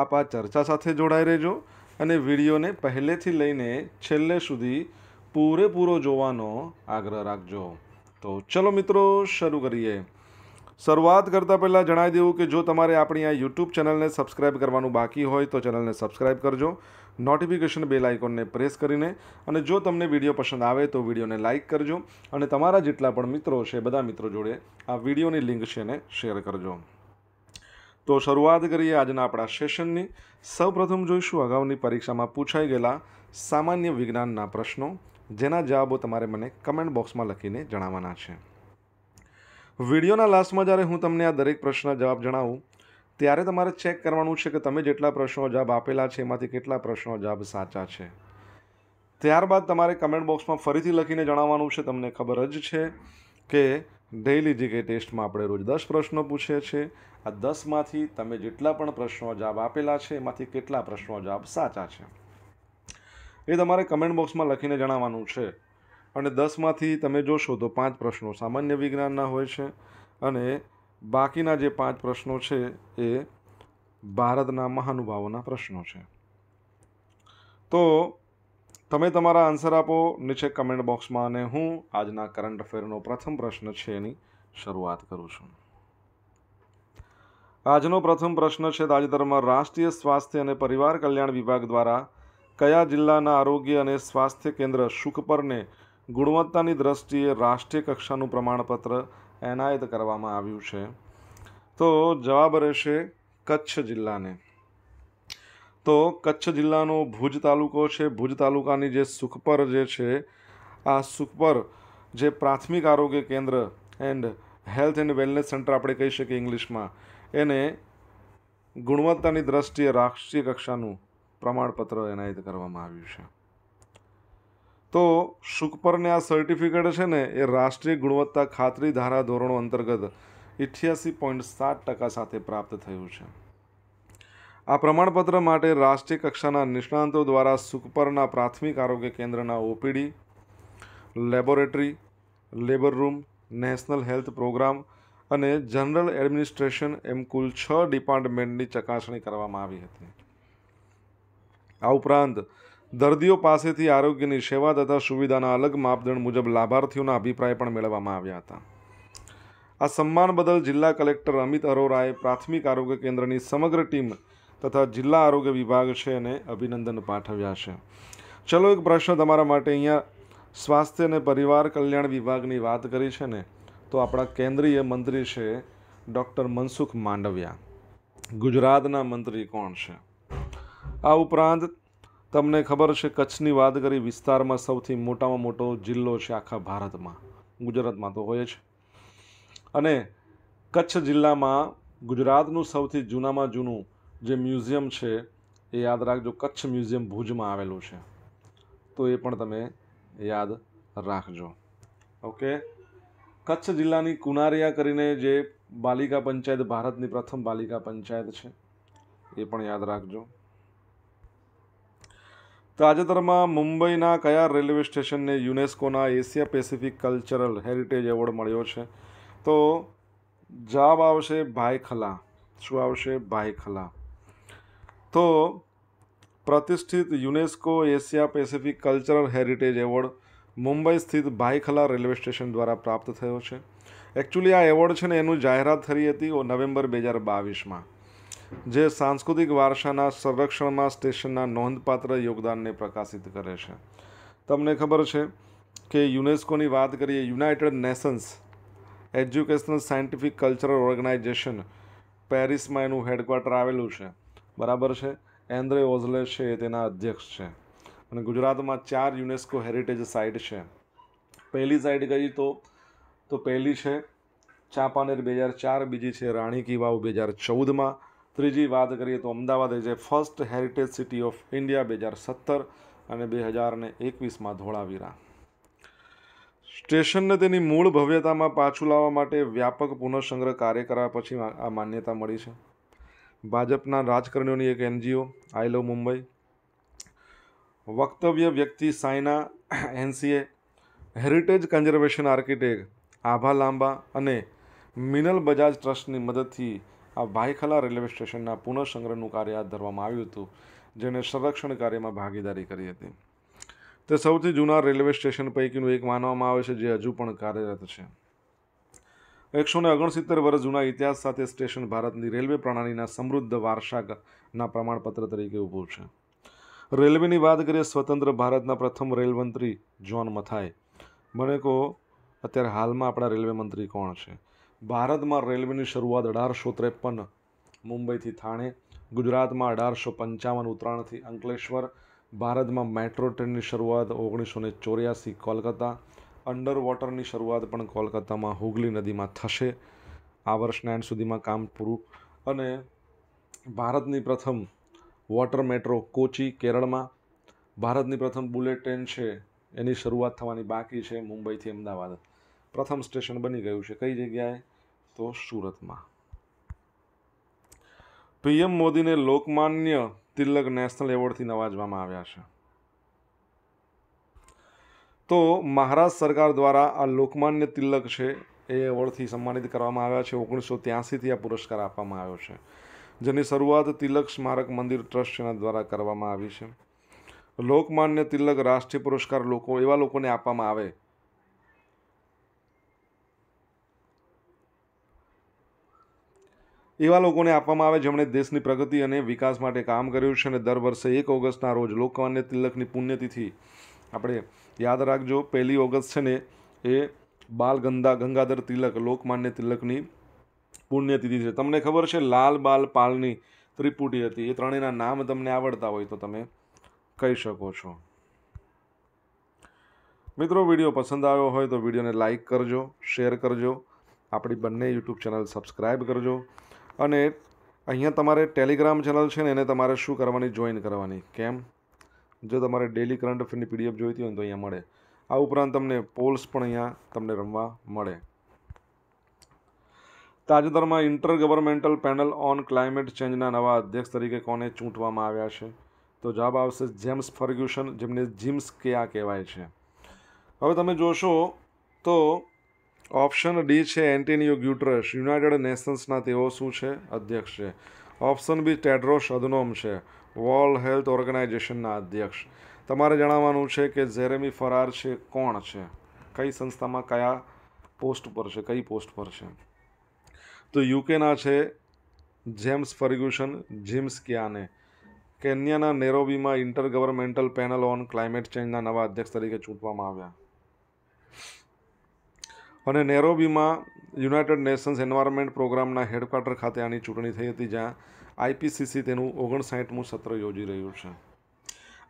આપ આ ચર્ચા સાથે જોડાઈ રહેજો અને વિડીયોને પહેલેથી લઈને છેલ્લે સુધી પૂરેપૂરો જોવાનો આગ્રહ રાખજો તો ચલો મિત્રો શરૂ કરીએ શરૂઆત કરતાં પહેલાં જણાવી દેવું કે જો તમારે આપણી આ યુટ્યુબ ચેનલને સબસ્ક્રાઇબ કરવાનું બાકી હોય તો ચેનલને સબસ્ક્રાઇબ કરજો નોટિફિકેશન બેલ આઇકોનને પ્રેસ કરીને અને જો તમને વિડીયો પસંદ આવે તો વિડીયોને લાઇક કરજો અને તમારા જેટલા પણ મિત્રો છે બધા મિત્રો જોડે આ વિડીયોની લિંક છે ને શેર કરજો તો શરૂઆત કરીએ આજના આપણા સેશનની સૌપ્રથમ જોઈશું અગાઉની પરીક્ષામાં પૂછાઈ ગયેલા સામાન્ય વિજ્ઞાનના પ્રશ્નો જેના જવાબો તમારે મને કમેન્ટ બોક્સમાં લખીને જણાવવાના છે વિડીયોના લાસ્ટમાં જ્યારે હું તમને આ દરેક પ્રશ્નના જવાબ જણાવું ત્યારે તમારે ચેક કરવાનું છે કે તમે જેટલા પ્રશ્નો જવાબ આપેલા છે એમાંથી કેટલા પ્રશ્નો જવાબ સાચા છે ત્યારબાદ તમારે કમેન્ટ બોક્સમાં ફરીથી લખીને જણાવવાનું છે તમને ખબર જ છે કે ડેઇલી જીકે ટેસ્ટમાં આપણે રોજ દસ પ્રશ્નો પૂછીએ છીએ આ દસમાંથી તમે જેટલા પણ પ્રશ્નો જવાબ આપેલા છે એમાંથી કેટલા પ્રશ્નો જવાબ સાચા છે એ તમારે કમેન્ટ બોક્સમાં લખીને જણાવવાનું છે અને દસમાંથી તમે જોશો તો પાંચ પ્રશ્નો સામાન્ય વિજ્ઞાનના હોય છે અને બાકીના જે પાંચ પ્રશ્નો છે એ ભારતના મહાનુભાવોના પ્રશ્નો છે તો તમે તમારા આન્સર આપો નીચે કમેન્ટ બોક્સમાં અને હું આજના કરંટ અફેરનો પ્રથમ પ્રશ્ન છે એની શરૂઆત કરું છું આજનો પ્રથમ પ્રશ્ન છે તાજેતરમાં રાષ્ટ્રીય સ્વાસ્થ્ય અને પરિવાર કલ્યાણ વિભાગ દ્વારા કયા જિલ્લાના આરોગ્ય અને સ્વાસ્થ્ય કેન્દ્ર સુખપરને ગુણવત્તાની દ્રષ્ટિએ રાષ્ટ્રીય કક્ષાનું પ્રમાણપત્ર એનાયત કરવામાં આવ્યું છે તો જવાબ રહેશે કચ્છ જિલ્લાને તો કચ્છ જિલ્લાનો ભુજ તાલુકો છે ભુજ તાલુકાની જે સુખપર જે છે આ સુખપર જે પ્રાથમિક આરોગ્ય કેન્દ્ર and health and wellness centre આપણે કહી શકીએ ઇંગ્લિશમાં એને ગુણવત્તાની દ્રષ્ટિએ રાષ્ટ્રીય કક્ષાનું પ્રમાણપત્ર એનાયત કરવામાં આવ્યું છે તો સુખપરને આ સર્ટિફિકેટ છે ને એ રાષ્ટ્રીય ગુણવત્તા ખાતરી ધારા ધોરણો અંતર્ગત ઇઠ્યાસી પોઈન્ટ સાત ટકા સાથે પ્રાપ્ત થયું છે આ પ્રમાણપત્ર માટે રાષ્ટ્રીય કક્ષાના નિષ્ણાંતો દ્વારા સુખપરના પ્રાથમિક આરોગ્ય કેન્દ્રના OPD laboratory labour room national health programme અને જનરલ એડમિનિસ્ટ્રેશન એમ કુલ છ ડિપાર્ટમેન્ટની ચકાસણી કરવામાં આવી હતી આ ઉપરાંત દર્દીઓ પાસેથી આરોગ્યની સેવા તથા સુવિધાના અલગ માપદંડ મુજબ લાભાર્થીઓના અભિપ્રાય પણ મેળવવામાં આવ્યા હતા આ સન્માન બદલ જિલ્લા કલેક્ટર અમિત અરોરાએ પ્રાથમિક આરોગ્ય કેન્દ્રની સમગ્ર ટીમ તથા જિલ્લા આરોગ્ય વિભાગ છે એને અભિનંદન પાઠવ્યા છે ચલો એક પ્રશ્ન તમારા માટે અહીંયા સ્વાસ્થ્ય અને પરિવાર કલ્યાણ વિભાગની વાત કરી છે ને તો આપણા કેન્દ્રીય મંત્રી છે ડૉક્ટર મનસુખ માંડવિયા ગુજરાતના મંત્રી કોણ છે આ ઉપરાંત તમને ખબર છે કચ્છની વાત કરી વિસ્તારમાં સૌથી મોટામાં મોટો જિલ્લો છે આખા ભારતમાં ગુજરાતમાં તો હોય જ અને કચ્છ જિલ્લામાં ગુજરાતનું સૌથી જૂનામાં જૂનું જે મ્યુઝિયમ છે એ યાદ રાખજો કચ્છ મ્યુઝિયમ ભુજમાં આવેલું છે તો એ પણ તમે યાદ રાખજો ઓકે કચ્છ જિલ્લાની કુનારિયા કરીને જે બાલિકા પંચાયત ભારતની પ્રથમ બાલિકા પંચાયત છે એ પણ યાદ રાખજો તાજેતરમાં મુંબઈના કયા રેલવે સ્ટેશનને યુનેસ્કોના Asia Pacific cultural heritage award મળ્યો છે તો જવાબ આવશે ભાઈખલા શું આવશે ભાઈખલા તો પ્રતિષ્ઠિત UNESCO Asia Pacific cultural heritage award Mumbai સ્થિત ભાઈખલા રેલવે સ્ટેશન દ્વારા પ્રાપ્ત થયો છે એકચ્યુઅલી આ એવોર્ડ છે ને એનું જાહેરાત થઈ હતી નવેમ્બર બે હજાર બાવીસમાં જે સાંસ્કૃતિક વારસાના સંરક્ષણમાં સ્ટેશનના નોંધપાત્ર યોગદાનને પ્રકાશિત કરે છે તમને ખબર છે કે યુનેસ્કોની વાત કરીએ United Nations educational scientific cultural organisation પેરિસમાં એનું હેડક્વાર્ટર આવેલું છે બરાબર છે એન્દ્રે ઓઝલે છે એ તેના અધ્યક્ષ છે અને ગુજરાતમાં ચાર યુનેસ્કો હેરિટેજ સાઇટ છે પહેલી સાઇટ કહીએ તો તો પહેલી છે ચાંપાનેર બે હજાર ચાર બીજી છે રાણી કી વાવ બે હજાર ચૌદમાં ત્રીજી વાત કરીએ તો અમદાવાદ એ જે first heritage city of India બે હજાર સત્તર અને બે હજાર ને એકવીસમાં ધોળાવીરા સ્ટેશનને તેની મૂળ ભવ્યતામાં પાછું લાવવા માટે વ્યાપક પુનઃસંગ્રહ કાર્ય કર્યા પછી આ માન્યતા મળી છે ભાજપના રાજકારણીઓની એક એનજીઓ આઈ લવ મુંબઈ વક્તવ્ય વ્યક્તિ સાયના એનસીએ heritage conservation architect Abha Lamba અને મિનલ બજાજ ટ્રસ્ટની મદદથી આ ભાઈખલા રેલવે સ્ટેશનના પુનઃસંગ્રહનું કાર્ય હાથ ધરવામાં આવ્યું હતું જેણે સંરક્ષણ કાર્યમાં ભાગીદારી કરી હતી તે સૌથી જૂના રેલવે સ્ટેશન પૈકીનું એક માનવામાં આવે છે જે હજુ પણ કાર્યરત છે એકસો ને ઓગણસિત્તેર વર્ષ જૂના ઇતિહાસ સાથે સ્ટેશન ભારતની રેલવે પ્રણાલીના સમૃદ્ધ વારસાના પ્રમાણપત્ર તરીકે ઊભું છે રેલવેની વાત કરીએ સ્વતંત્ર ભારતના પ્રથમ મંત્રી જ્હોન મથાએ મને કહો અત્યારે હાલમાં આપણા રેલવે મંત્રી કોણ છે ભારતમાં રેલવેની શરૂઆત અઢારસો ત્રેપન મુંબઈથી થાણે ગુજરાતમાં અઢારસો પંચાવન ઉત્તરાયણથી અંકલેશ્વર ભારતમાં મેટ્રો ટ્રેનની શરૂઆત ઓગણીસો ને ચોર્યાસી કોલકાતા અંડર વોટરની શરૂઆત પણ કોલકાતામાં હુગલી નદીમાં થશે આ વર્ષના એન્ડ સુધીમાં કામ પૂરું અને ભારતની પ્રથમ વોટર મેટ્રો કોચી કેરળમાં ભારતની પ્રથમ બુલેટ ટ્રેન છે એની શરૂઆત થવાની બાકી છે મુંબઈથી અમદાવાદ પ્રથમ સ્ટેશન બની ગયું છે કઈ જગ્યાએ તો સુરતમાં પીએમ મોદીને લોકમાન્ય તિલક નેશનલ એવોર્ડથી નવાજવામાં આવ્યા છે તો મહારાષ્ટ્ર સરકાર દ્વારા આ લોકમાન્ય તિલક છે એ એવોર્ડથી સન્માનિત કરવામાં આવ્યા છે ઓગણીસો ત્યાંસીથી આ પુરસ્કાર આપવામાં આવ્યો છે જેની શરૂઆત તિલક સ્મારક મંદિર ટ્રસ્ટ એના દ્વારા કરવામાં આવી છે લોકમાન્ય તિલક રાષ્ટ્રીય પુરસ્કાર લોકો એવા લોકોને આપવામાં આવે એવા લોકોને આપવામાં આવે જેમણે દેશની પ્રગતિ અને વિકાસ માટે કામ કર્યું છે અને દર વર્ષે એક ઓગસ્ટના રોજ લોકમાન્ય તિલકની પુણ્યતિથિ આપણે યાદ રાખજો પહેલી ઓગસ્ટ છે ને એ બાલ ગંદા ગંગાધર તિલક લોકમાન્ય તિલકની પુણ્યતિથિ છે તમને ખબર છે લાલ બાલ પાલની ત્રિપુટી હતી એ ત્રણેયના નામ તમને આવડતા હોય તો તમે કહી શકો છો મિત્રો વિડીયો પસંદ આવ્યો હોય તો વિડીયોને લાઇક કરજો શેર કરજો આપણી બંને યુટ્યુબ ચેનલ સબસ્ક્રાઈબ કરજો અને અહીંયા તમારે ટેલિગ્રામ ચેનલ છે ને એને તમારે શું કરવાની જોઈન કરવાની કેમ જો તમારે ડેલી કરંટ અફેરની પીડીએફ જોઈતી હોય તો અહીંયા મળે આ ઉપરાંત તમને પોલ્સ પણ અહીંયા તમને રમવા મળે તાજેતરમાં intergovernmental panel on climate ચેન્જના નવા અધ્યક્ષ તરીકે કોને ચૂંટવામાં આવ્યા છે તો જવાબ આવશે જેમ્સ ફર્ગ્યુશન જેમને જીમ્સ આ કહેવાય છે હવે તમે જોશો તો ઓપ્શન ડી છે એન્ટિનિયો ગ્યુટરસ યુનાઇટેડ નેશન્સના તેઓ શું છે અધ્યક્ષ છે ઓપ્શન બી ટેડ્રોસ અધનોમ છે વર્લ્ડ હેલ્થ ઓર્ગેનાઇઝેશનના અધ્યક્ષ તમારે જણાવવાનું છે કે ઝેરેમી ફરાર છે કોણ છે કઈ સંસ્થામાં કયા પોસ્ટ પર છે કઈ પોસ્ટ પર છે તો યુકેના છે જેમ્સ ફર્ગ્યુશન જીમ્સ કિયાને કેન્યાના નેરોબીમાં intergovernmental panel on climate ચેન્જના નવા અધ્યક્ષ તરીકે ચૂંટવામાં આવ્યા અને નેરોબીમાં યુનાઇટેડ નેશન્સ એન્વાયરમેન્ટ પ્રોગ્રામના હેડક્વાર્ટર ખાતે આની ચૂંટણી થઈ હતી જ્યાં આઈપીસીસી તેનું ઓગણસાઠમું સત્ર યોજી રહ્યું છે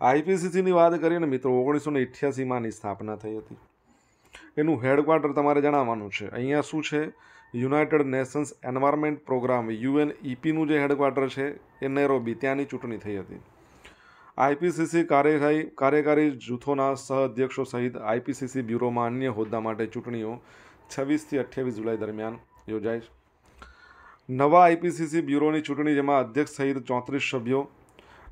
આઈપીસીસીની વાત કરીએ ને મિત્રો ઓગણીસો ને આની સ્થાપના થઈ હતી એનું હેડક્વાર્ટર તમારે જણાવવાનું છે અહીંયા શું છે United Nations environment programme UN ઇપીનું જે હેડક્વાર્ટર છે એ નેરોબી ત્યાંની ચૂંટણી થઈ હતી આઈપીસીસી કાર્યકારી કાર્યકારી જૂથોના સહ અધ્યક્ષો સહિત આઈપીસીસી બ્યુરોમાં અન્ય હોદ્દા માટે ચૂંટણીઓ છવ્વીસથી અઠ્યાવીસ જુલાઈ દરમિયાન યોજાય છે નવા આઈપીસીસી બ્યુરોની ચૂંટણી જેમાં અધ્યક્ષ સહિત ચોત્રીસ સભ્યો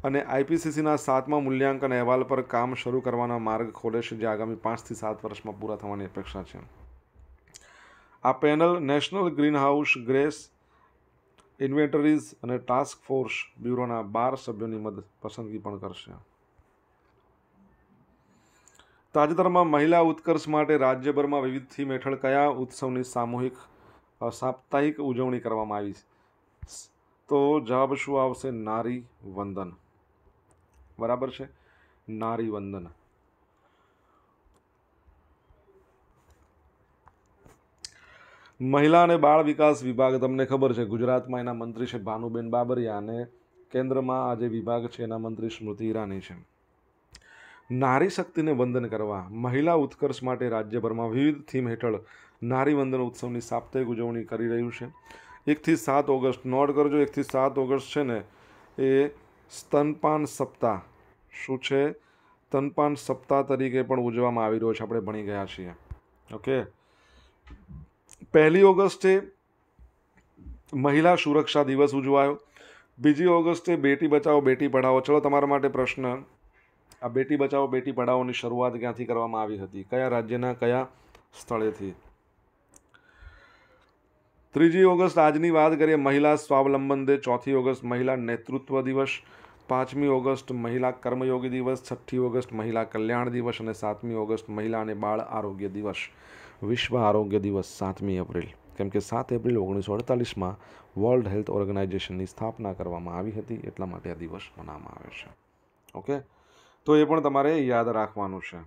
અને આઈપીસીસીના સાતમા મૂલ્યાંકન અહેવાલ પર કામ શરૂ કરવાના માર્ગ ખોલે છે જે આગામી પાંચથી સાત વર્ષમાં પૂરા થવાની અપેક્ષા છે આ panel national greenhouse gas inventories અને ટાસ્ક ફોર્સ બ્યુરોના બાર સભ્યોની મદદ પસંદગી પણ કરશે તાજેતરમાં મહિલા ઉત્કર્ષ માટે રાજ્યભરમાં વિવિધ થીમ હેઠળ કયા ઉત્સવની સામૂહિક સાપ્તાહિક ઉજવણી કરવામાં આવી તો જવાબ શું આવશે નારી વંદન બરાબર છે નારી વંદન મહિલા અને બાળ વિકાસ વિભાગ તમને ખબર છે ગુજરાતમાં એના મંત્રી છે ભાનુબેન બાબરિયા અને કેન્દ્રમાં આ જે વિભાગ છે એના મંત્રી સ્મૃતિ ઈરાની છે નારી શક્તિને વંદન કરવા મહિલા ઉત્કર્ષ માટે રાજ્યભરમાં વિવિધ થીમ હેઠળ નારી વંદન ઉત્સવની સાપ્તાહિક ઉજવણી કરી રહ્યું છે એકથી સાત ઓગસ્ટ નોટ કરજો એકથી સાત ઓગસ્ટ છે ને એ સ્તનપાન સપ્તાહ શું છે સ્તનપાન સપ્તાહ તરીકે પણ ઉજવવામાં આવી રહ્યો છે આપણે ભણી ગયા છીએ ઓકે પહેલી ઓગસ્ટે મહિલા સુરક્ષા દિવસ ઉજવાયો બીજી ઓગસ્ટે બેટી બચાવો બેટી પઢાવો ચલો તમારા માટે પ્રશ્ન આ બેટી બચાવો બેટી પઢાઓની શરૂઆત ક્યાંથી કરવામાં આવી હતી કયા રાજ્યના કયા સ્થળેથી ત્રીજી ઓગસ્ટ આજની વાત કરીએ મહિલા સ્વાવલંબન દે ચોથી ઓગસ્ટ મહિલા નેતૃત્વ દિવસ પાંચમી ઓગસ્ટ મહિલા કર્મયોગી દિવસ છઠ્ઠી ઓગસ્ટ મહિલા કલ્યાણ દિવસ અને સાતમી ઓગસ્ટ મહિલા અને બાળ આરોગ્ય દિવસ વિશ્વ આરોગ્ય દિવસ સાતમી એપ્રિલ કેમ કે સાત એપ્રિલ ઓગણીસો અડતાલીસમાં વર્લ્ડ હેલ્થ ઓર્ગેનાઇઝેશનની સ્થાપના કરવામાં આવી હતી એટલા માટે આ દિવસ મનાવવામાં આવે છે ઓકે તો એ પણ તમારે યાદ રાખવાનું છે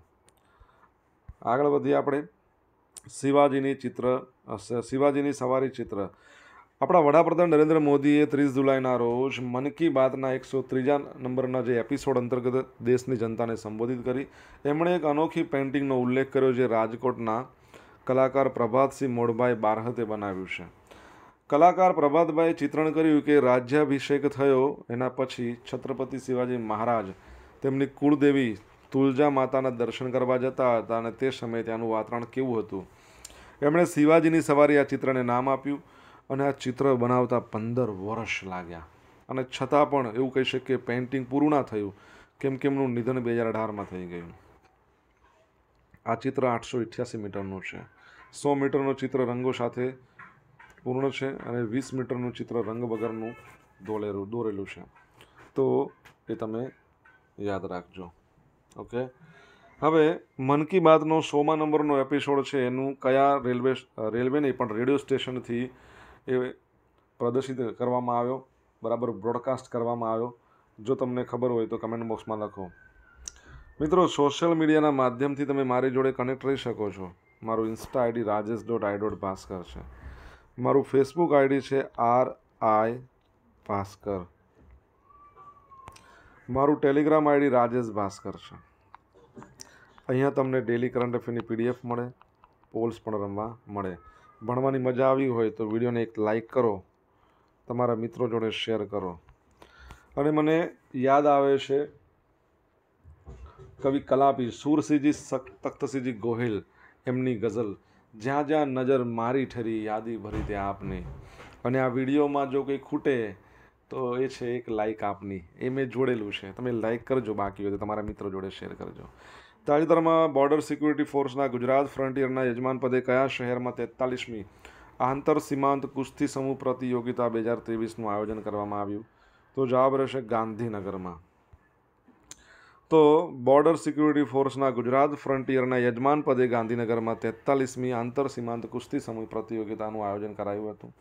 આગળ વધીએ આપણે શિવાજીની ચિત્ર શિવાજીની સવારી ચિત્ર આપણા વડાપ્રધાન નરેન્દ્ર મોદીએ ત્રીસ જુલાઈના રોજ મન કી બાતના એકસો ત્રીજા નંબરના જે એપિસોડ અંતર્ગત દેશની જનતાને સંબોધિત કરી એમણે એક અનોખી પેઇન્ટિંગનો ઉલ્લેખ કર્યો જે રાજકોટના કલાકાર પ્રભાતસિંહ મોડભાઈ બારહતે બનાવ્યું છે કલાકાર પ્રભાતભાઈએ ચિત્રણ કર્યું કે રાજ્યાભિષેક થયો એના પછી છત્રપતિ શિવાજી મહારાજ તેમની કુળદેવી તુલજા માતાના દર્શન કરવા જતા હતા અને તે સમયે ત્યાંનું વાતાવરણ કેવું હતું એમણે શિવાજીની સવારી આ ચિત્રને નામ આપ્યું અને આ ચિત્ર બનાવતા પંદર વર્ષ લાગ્યા અને છતાં પણ એવું કહી શકીએ પેઇન્ટિંગ પૂરું ના થયું કેમ કે એમનું નિધન બે હજાર અઢારમાં થઈ ગયું આ ચિત્ર આઠસો ઇઠ્યાસી મીટરનું છે સો મીટરનું ચિત્ર રંગો સાથે પૂર્ણ છે અને વીસ મીટરનું ચિત્ર રંગ વગરનું દોરેલું દોરેલું છે તો એ તમે યાદ રાખજો ઓકે હવે મન કી બાતનો સોમા નંબરનો એપિસોડ છે એનું કયા રેલવે રેલવે નહીં પણ રેડિયો સ્ટેશનથી એ પ્રદર્શિત કરવામાં આવ્યો બરાબર બ્રોડકાસ્ટ કરવામાં આવ્યો જો તમને ખબર હોય તો કમેન્ટ બોક્સમાં લખો મિત્રો સોશિયલ મીડિયાના માધ્યમથી તમે મારી જોડે કનેક્ટ રહી શકો છો મારું Insta ID Rajesh dot I dot Bhaskar છે મારું ફેસબુક આઈડી છે આર આઈ ભાસ્કર મારું ટેલિગ્રામ આઈડી રાજેશ ભાસ્કર છે અહીંયા તમને ડેલી કરંટ અફેરની પીડીએફ મળે પોલ્સ પણ રમવા મળે ભણવાની મજા આવી હોય તો વિડીયોને એક લાઇક કરો તમારા મિત્રો જોડે શેર કરો અને મને યાદ આવે છે કવિ કલાપી સૂરસિંહજી તખ્તસિંહજી ગોહિલ એમની ગઝલ જ્યાં જ્યાં નજર મારી ઠરી યાદી ભરી તે આપની અને આ વિડીયોમાં જો કંઈ ખૂટે તો એ છે એક લાઇક આપની એ મેં જોડેલું છે તમે લાઇક કરજો બાકી હોય તો તમારા મિત્રો જોડે શેર કરજો તાજેતરમાં બોર્ડર સિક્યુરિટી ફોર્સના ગુજરાત ફ્રન્ટિયરના યજમાન પદે કયા શહેરમાં તેતાલીસમી આંતર સીમાંત કુસ્તી સમૂહ પ્રતિયોગિતા બે હજાર ત્રેવીસનું આયોજન કરવામાં આવ્યું તો જવાબ રહેશે ગાંધીનગરમાં તો બોર્ડર સિક્યુરિટી ફોર્સના ગુજરાત ફ્રન્ટિયરના યજમાન પદે ગાંધીનગરમાં તેતાલીસમી આંતર સીમાંત કુસ્તી સમૂહ પ્રતિયોગિતાનું આયોજન કરાયું હતું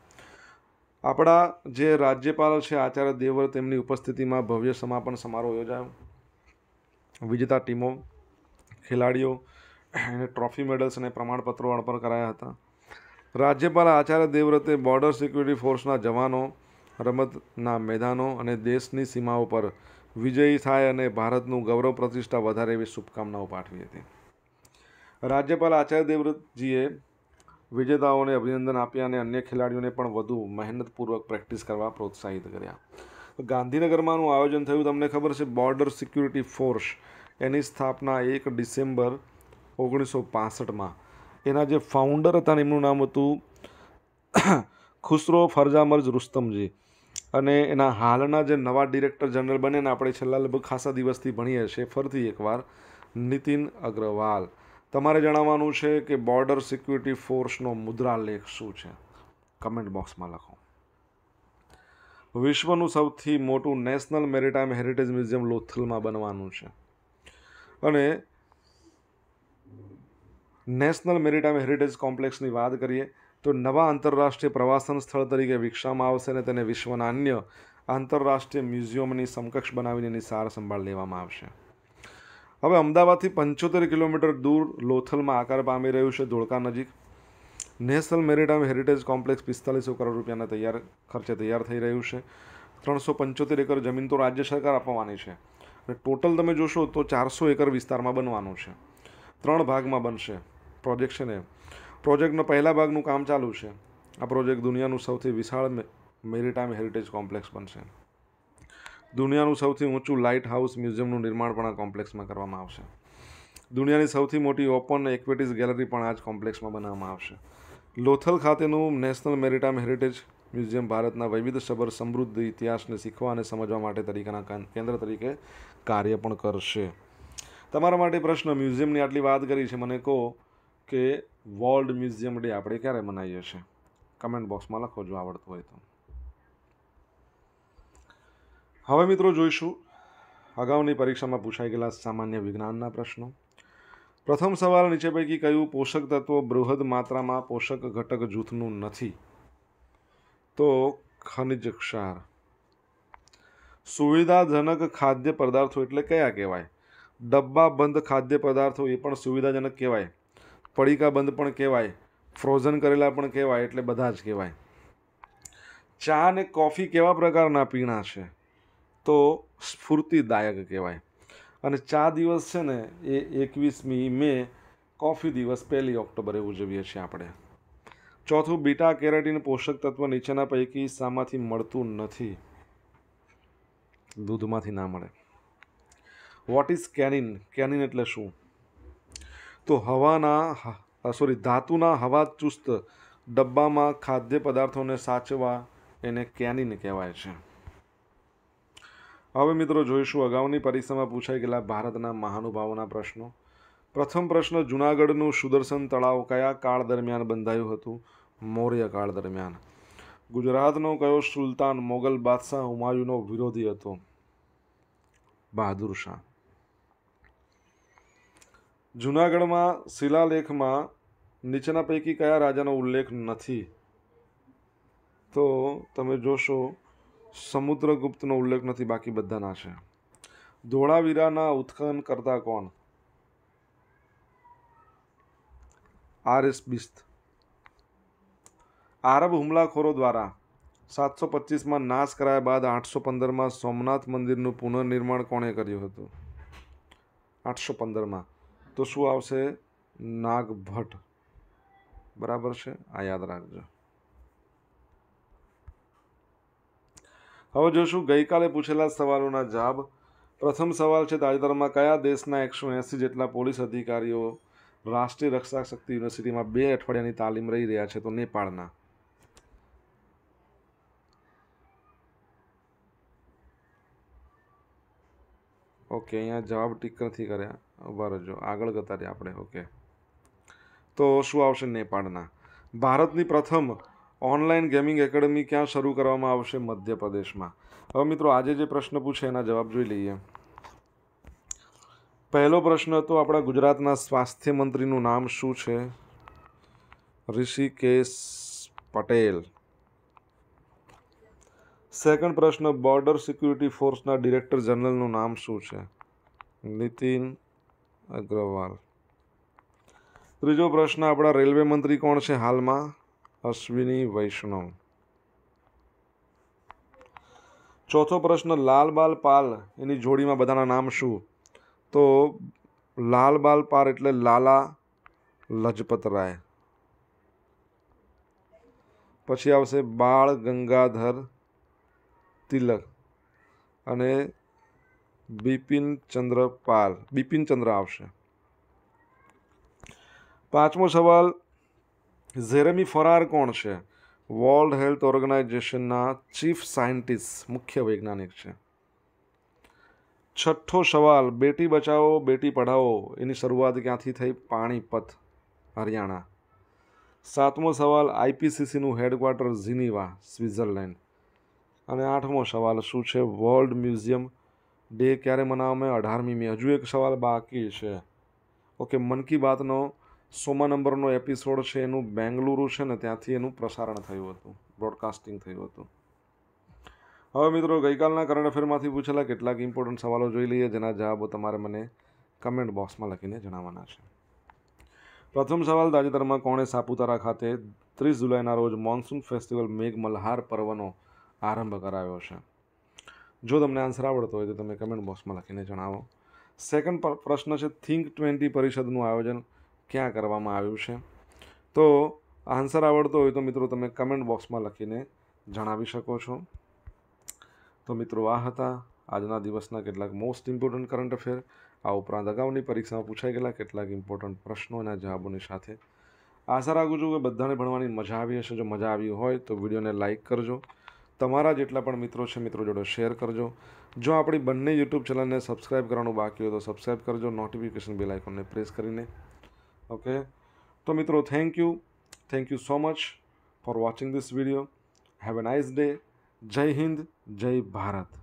આપણા જે રાજ્યપાલ છે આચાર્ય દેવવ્રત તેમની ઉપસ્થિતિમાં ભવ્ય સમાપન સમારોહ યોજાયો વિજેતા ટીમો ખેલાડીઓ એને ટ્રોફી મેડલ્સ અને પ્રમાણપત્રો અર્પણ કરાયા હતા રાજ્યપાલ આચાર્ય દેવવ્રતે બોર્ડર સિક્યુરિટી ફોર્સના જવાનો રમતના મેદાનો અને દેશની સીમાઓ પર વિજયી થાય અને ભારતનું ગૌરવ પ્રતિષ્ઠા વધારે એવી શુભકામનાઓ પાઠવી હતી રાજ્યપાલ આચાર્ય દેવવ્રતજીએ વિજેતાઓને અભિનંદન આપ્યા અને અન્ય ખેલાડીઓને પણ વધુ મહેનતપૂર્વક પ્રેક્ટિસ કરવા પ્રોત્સાહિત કર્યા તો ગાંધીનગરમાંનું આયોજન થયું તમને ખબર છે બોર્ડર સિક્યુરિટી ફોર્સ એની સ્થાપના એક ડિસેમ્બર ઓગણીસો પાસઠમાં એના જે ફાઉન્ડર હતા એમનું નામ હતું ખુસરો ફરજામર્જ રુસ્તમજી અને એના હાલના જે નવા ડિરેક્ટર જનરલ બને ને આપણે છેલ્લા લગભગ ખાસા દિવસથી ભણીએ છીએ ફરીથી એકવાર નીતિન અગ્રવાલ તમારે જણાવવાનું છે કે બોર્ડર સિક્યુરિટી ફોર્સનો મુદ્રાલેખ શું છે કમેન્ટ બોક્સમાં લખો વિશ્વનું સૌથી મોટું નેશનલ મેરીટાઈમ હેરિટેજ મ્યુઝિયમ લોથલમાં બનવાનું છે અને નેશનલ મેરીટાઈમ હેરિટેજ કોમ્પ્લેક્સની વાત કરીએ તો નવા આંતરરાષ્ટ્રીય પ્રવાસન સ્થળ તરીકે વિકસાવવામાં આવશે અને તેને વિશ્વના અન્ય આંતરરાષ્ટ્રીય મ્યુઝિયમની સમકક્ષ બનાવીને એની સાર સંભાળ લેવામાં આવશે હવે અમદાવાદથી પંચોતેર કિલોમીટર દૂર લોથલમાં આકાર પામી રહ્યું છે ધોળકા નજીક નેશનલ મેરીટાઇમ હેરિટેજ કોમ્પ્લેક્સ પિસ્તાલીસો કરોડ રૂપિયાના તૈયાર ખર્ચે તૈયાર થઈ રહ્યું છે ત્રણસો પંચોતેર એકર જમીન તો રાજ્ય સરકાર આપવાની છે અને ટોટલ તમે જોશો તો ચારસો એકર વિસ્તારમાં બનવાનું છે ત્રણ ભાગમાં બનશે પ્રોજેક્ટ છે ને પ્રોજેક્ટનો પહેલા ભાગનું કામ ચાલુ છે આ પ્રોજેક્ટ દુનિયાનું સૌથી વિશાળ મેરીટાઈમ હેરિટેજ કોમ્પ્લેક્સ બનશે દુનિયાનું સૌથી ઊંચું લાઇટ હાઉસ મ્યુઝિયમનું નિર્માણ પણ આ કોમ્પ્લેક્સમાં કરવામાં આવશે દુનિયાની સૌથી મોટી ઓપન એક્વિટીઝ ગેલેરી પણ આ જ કોમ્પ્લેક્સમાં બનાવવામાં આવશે લોથલ ખાતેનું નેશનલ મેરિટાઇમ હેરિટેજ મ્યુઝિયમ ભારતના વૈવિધ્યસભર સમૃદ્ધ ઇતિહાસને શીખવા અને સમજવા માટે તરીકેના કેન્દ્ર તરીકે કાર્ય પણ કરશે તમારા માટે પ્રશ્ન મ્યુઝિયમની આટલી વાત કરી છે મને કહો કે વર્લ્ડ મ્યુઝિયમ ડે આપણે ક્યારે મનાવીએ છીએ કમેન્ટ બોક્સમાં લખો જો આવડતું હોય તો હવે મિત્રો જોઈશું અગાઉની પરીક્ષામાં પૂછાઈ ગયેલા સામાન્ય વિજ્ઞાનના પ્રશ્નો પ્રથમ સવાલ નીચે પૈકી કયું પોષક તત્વો બૃહદ માત્રામાં પોષક ઘટક જૂથનું નથી તો ખનિજ ક્ષાર સુવિધાજનક ખાદ્ય પદાર્થો એટલે કયા કહેવાય ડબ્બા બંધ ખાદ્ય પદાર્થો એ પણ સુવિધાજનક કહેવાય પડીકા બંધ પણ કહેવાય ફ્રોઝન કરેલા પણ કહેવાય એટલે બધા જ કહેવાય ચા અને કોફી કેવા પ્રકારના પીણા છે તો સ્ફૂર્તિદાયક કહેવાય અને ચા દિવસ છે ને એ એકવીસમી મે કોફી દિવસ પહેલી ઓક્ટોબરે ઉજવીએ છીએ આપણે ચોથું બીટા કેરેટીન પોષક તત્વ નીચેના પૈકી શામાંથી મળતું નથી દૂધમાંથી ના મળે વોટ ઇઝ કેનિન કેનિન એટલે શું તો હવાના સોરી ધાતુના હવા ચુસ્ત ડબ્બામાં ખાદ્ય પદાર્થોને સાચવા એને કેનિન કહેવાય છે હવે મિત્રો જોઈશું અગાઉની પરીક્ષામાં પૂછાઈ ગયેલા ભારતના મહાનુભાવોના પ્રશ્નો પ્રથમ પ્રશ્ન જૂનાગઢનું સુદર્શન તળાવ કયા કાળ દરમિયાન બંધાયું હતું મૌર્ય કાળ દરમિયાન ગુજરાતનો કયો સુલતાન મોગલ બાદશાહ હુમાયુનો વિરોધી હતો બહાદુર શાહ જૂનાગઢમાં શિલાલેખમાં નીચેના પૈકી કયા રાજાનો ઉલ્લેખ નથી તો તમે જોશો સમુદ્રગુપ્તનો ઉલ્લેખ નથી બાકી બધાના છે ધોળાવીરાના ઉત્ખન કરતા કોણ આર એસ બિસ્ત આરબ હુમલાખોરો દ્વારા સાતસો પચીસમાં નાશ કરાયા બાદ આઠસો પંદરમાં સોમનાથ મંદિરનું પુનર્નિર્માણ કોણે કર્યું હતું આઠસો પંદરમાં તો શું આવશે નાગભટ્ટ બરાબર છે આ યાદ રાખજો હવે જોશું ગઈકાલે પૂછેલા સવાલોના જવાબ પ્રથમ સવાલ છે તાજેતરમાં કયા દેશના એકસો એંસી જેટલા પોલીસ અધિકારીઓ રાષ્ટ્રીય રક્ષા શક્તિ યુનિવર્સિટીમાં બે અઠવાડિયાની તાલીમ રહી રહ્યા છે તો નેપાળના ઓકે અહીંયા જવાબ ટીક નથી કર્યા ઉભા રહેજો આગળ ગતા રહ્યા આપણે ઓકે તો શું આવશે નેપાળના ભારતની પ્રથમ ઓનલાઈન ગેમિંગ એકેડમી ક્યાં શરૂ કરવામાં આવશે મધ્યપ્રદેશમાં હવે મિત્રો આજે જે પ્રશ્ન પૂછે એના જવાબ જોઈ લઈએ પહેલો પ્રશ્ન હતો આપણા ગુજરાતના સ્વાસ્થ્ય મંત્રીનું નામ શું છે ઋષિકેશ પટેલ સેકન્ડ પ્રશ્ન બોર્ડર સિક્યુરિટી ફોર્સના ડિરેક્ટર જનરલનું નામ શું છે નીતિન અગ્રવાલ ત્રીજો પ્રશ્ન આપણા રેલવે મંત્રી કોણ છે હાલમાં અશ્વિની વૈષ્ણવ ચોથો પ્રશ્ન લાલબાલ પાલ એની જોડીમાં બધાના નામ શું તો લાલબાલ પાલ એટલે લાલા લજપત રાય પછી આવશે બાળ ગંગાધર તિલક અને બિપિન ચંદ્ર પાલ બિપિન ચંદ્ર આવશે પાંચમો સવાલ ઝેરેમી ફરાર કોણ છે વર્લ્ડ હેલ્થ ઓર્ગેનાઇઝેશનના ચીફ સાયન્ટિસ્ટ મુખ્ય વૈજ્ઞાનિક છે છઠ્ઠો સવાલ બેટી બચાવો બેટી પઢાઓ એની શરૂઆત ક્યાંથી થઈ પાણીપત હરિયાણા સાતમો સવાલ આઈપીસીસીનું હેડક્વાર્ટર ઝીનીવા સ્વિટ્ઝરલેન્ડ અને આઠમો સવાલ શું છે વર્લ્ડ મ્યુઝિયમ ડે ક્યારે મનાવવામાં અઢારમી મે હજુ એક સવાલ બાકી છે ઓકે મન કી બાતનો સોમા નંબરનો એપિસોડ છે એનું બેંગલુરુ છે ને ત્યાંથી એનું પ્રસારણ થયું હતું બ્રોડકાસ્ટિંગ થયું હતું હવે મિત્રો ગઈકાલના કરંટ અફેરમાંથી પૂછેલા કેટલાક ઇમ્પોર્ટન્ટ સવાલો જોઈ લઈએ જેના જવાબો તમારે મને કમેન્ટ બોક્સમાં લખીને જણાવવાના છે પ્રથમ સવાલ તાજેતરમાં કોણે સાપુતારા ખાતે ત્રીસ જુલાઈના રોજ મોન્સૂન ફેસ્ટિવલ મેઘ મલ્હાર પર્વનો આરંભ કરાવ્યો છે જો તમને આન્સર આવડતો હોય તો તમે કમેન્ટ બોક્સમાં લખીને જણાવો સેકન્ડ પ્રશ્ન છે થિંક ટ્વેન્ટી પરિષદનું આયોજન ક્યાં કરવામાં આવ્યું છે તો આન્સર આવડતો હોય તો મિત્રો તમે કમેન્ટ બોક્સમાં લખીને જણાવી શકો છો તો મિત્રો આ હતા આજના દિવસના કેટલાક મોસ્ટ ઇમ્પોર્ટન્ટ કરંટ અફેર આ ઉપરાંત અગાઉની પરીક્ષામાં પૂછાઈ ગયેલા કેટલાક ઇમ્પોર્ટન્ટ પ્રશ્નોના જવાબોની સાથે આશા રાખું છું કે બધાને ભણવાની મજા આવી હશે જો મજા આવી હોય તો વિડીયોને લાઇક કરજો તમારા જેટલા પણ મિત્રો છે મિત્રો જોડે શેર કરજો જો આપણી બંને યુટ્યુબ ચેનલને સબસ્ક્રાઇબ કરવાનું બાકી હોય તો સબસ્ક્રાઈબ કરજો નોટિફિકેશન બેલ આઇકોનને પ્રેસ કરીને ઓકે તો મિત્રો thank you thank you so much for watching this video have a nice day Jai Hind જય ભારત